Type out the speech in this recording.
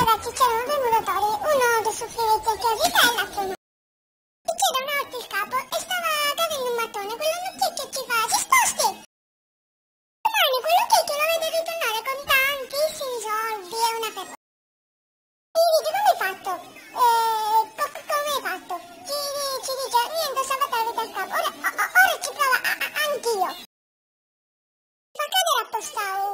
scritta da Cicero Remulatore, uno dei suoi fioretti che vita è l'altro E c'era una volta il capo e stava cavando un mattone, quello nocchietto ci fa, ci sta ste! Domani quell'occhietto lo vede ritornare con tantissimi soldi e una per... Gli dice come hai fatto? Eh, come hai fatto? Ci, ci dice, niente, sabatare dal capo, ora, o, ora ci prova anch'io. Fa cadere apposta un